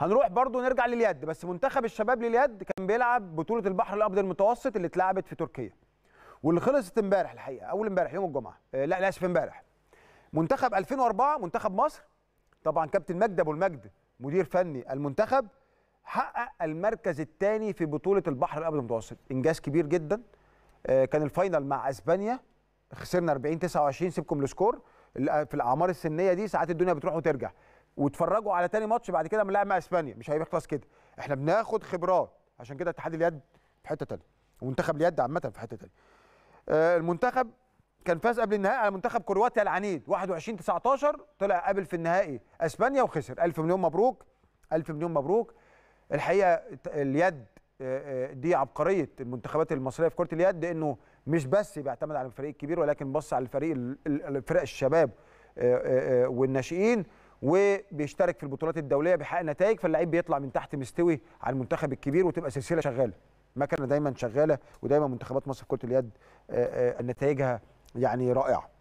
هنروح برضو نرجع لليد بس منتخب الشباب لليد كان بيلعب بطوله البحر الابيض المتوسط اللي اتلعبت في تركيا واللي خلصت امبارح الحقيقه اول امبارح يوم الجمعه آه، لا لا اسف امبارح منتخب 2004 منتخب مصر طبعا كابتن مجدي ابو المجد مدير فني المنتخب حقق المركز الثاني في بطوله البحر الابيض المتوسط انجاز كبير جدا آه، كان الفاينل مع اسبانيا خسرنا 40 29 سيبكم السكور في الاعمار السنيه دي ساعات الدنيا بتروح وترجع واتفرجوا على تاني ماتش بعد كده بنلعب مع اسبانيا مش هيخلص كده احنا بناخد خبرات عشان كده اتحاد اليد في حته تانية ومنتخب اليد عامه في حته تانية آه المنتخب كان فاز قبل النهائي على منتخب كرواتيا العنيد 21 19 طلع قابل في النهائي اسبانيا وخسر الف مليون مبروك الف مليون مبروك الحقيقه اليد آه، آه، دي عبقريه المنتخبات المصريه في كره اليد انه مش بس بيعتمد على الفريق الكبير ولكن بص على الفريق الفرق الشباب آه، والناشئين وبيشترك في البطولات الدوليه بيحقق نتائج فاللعيب بيطلع من تحت مستوي على المنتخب الكبير وتبقى سلسله شغاله كان دايما شغاله ودايما منتخبات مصر كره اليد آه، آه، نتائجها يعني رائعه